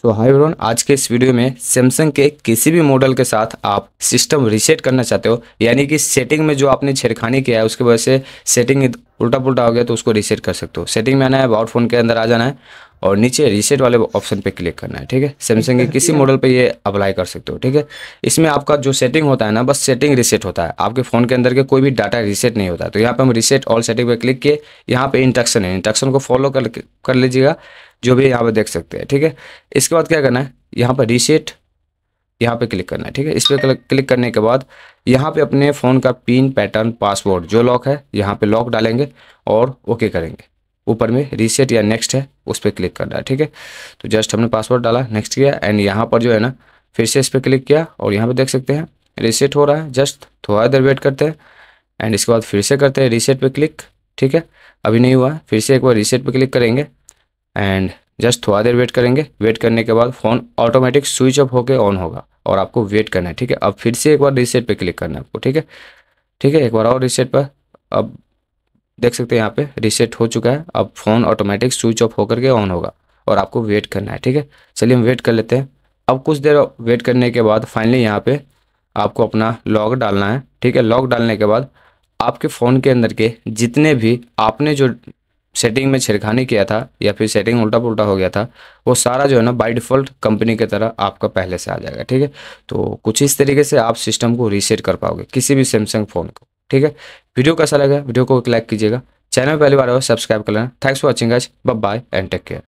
सो so, हाय आज के इस वीडियो में सैमसंग के किसी भी मॉडल के साथ आप सिस्टम रिसेट करना चाहते हो यानी कि सेटिंग में जो आपने छेड़खानी किया है उसकी वजह से सेटिंग उल्टा पुल्टा हो गया तो उसको रिसेट कर सकते हो सेटिंग में आना है अबाउट फोन के अंदर आ जाना है और नीचे रीसेट वाले ऑप्शन पे क्लिक करना है ठीक है सैमसंग के किसी मॉडल पे ये अप्लाई कर सकते हो ठीक है इसमें आपका जो सेटिंग होता है ना बस सेटिंग रीसेट होता है आपके फ़ोन के अंदर के कोई भी डाटा रीसेट नहीं होता तो यहाँ पे हम रीसेट ऑल सेटिंग पे क्लिक किए यहाँ पे इंट्रक्शन है इंट्रक्शन को फॉलो कर कर लीजिएगा जो भी यहाँ पर देख सकते हैं ठीक है इसके बाद क्या करना है यहाँ पर रीसेट यहाँ पे क्लिक करना है ठीक है इस पर क्लिक करने के बाद यहाँ पे अपने फ़ोन का पिन पैटर्न पासवर्ड जो लॉक है यहाँ पे लॉक डालेंगे और ओके करेंगे ऊपर में रीसेट या नेक्स्ट है उस पर क्लिक करना है ठीक है तो जस्ट हमने पासवर्ड डाला नेक्स्ट किया एंड यहाँ पर जो है ना फिर से इस पर क्लिक किया और यहाँ पर देख सकते हैं रीसेट हो रहा है जस्ट थोड़ा देर वेट करते हैं एंड इसके बाद फिर से करते हैं रीसेट पे क्लिक ठीक है अभी नहीं हुआ फिर से एक बार रीसेट पे क्लिक करेंगे एंड जस्ट थोड़ा देर वेट करेंगे वेट करने के बाद फ़ोन ऑटोमेटिक स्विच ऑफ होकर ऑन होगा और आपको वेट करना है ठीक है अब फिर से एक बार रीसेट पे क्लिक करना है आपको ठीक है ठीक है एक बार और रीसेट पर अब देख सकते हैं यहाँ पे रिसेट हो चुका है अब फ़ोन ऑटोमेटिक स्विच ऑफ होकर के ऑन होगा और आपको वेट करना है ठीक है चलिए हम वेट कर लेते हैं अब कुछ देर वेट करने के बाद फाइनली यहाँ पे आपको अपना लॉग डालना है ठीक है लॉग डालने के बाद आपके फ़ोन के अंदर के जितने भी आपने जो सेटिंग में छिड़खानी किया था या फिर सेटिंग उल्टा पुल्टा हो गया था वो सारा जो है ना बाई डिफ़ॉल्ट कंपनी की तरह आपका पहले से आ जाएगा ठीक है तो कुछ इस तरीके से आप सिस्टम को रीसेट कर पाओगे किसी भी सैमसंग फ़ोन को ठीक है वीडियो कैसा लगा वीडियो को एक लाइक कीजिएगा चैनल पहली बार हो सब्सक्राइब कर लेना थैंक्स फॉर वॉचिंग आज बाय एंड टेक केयर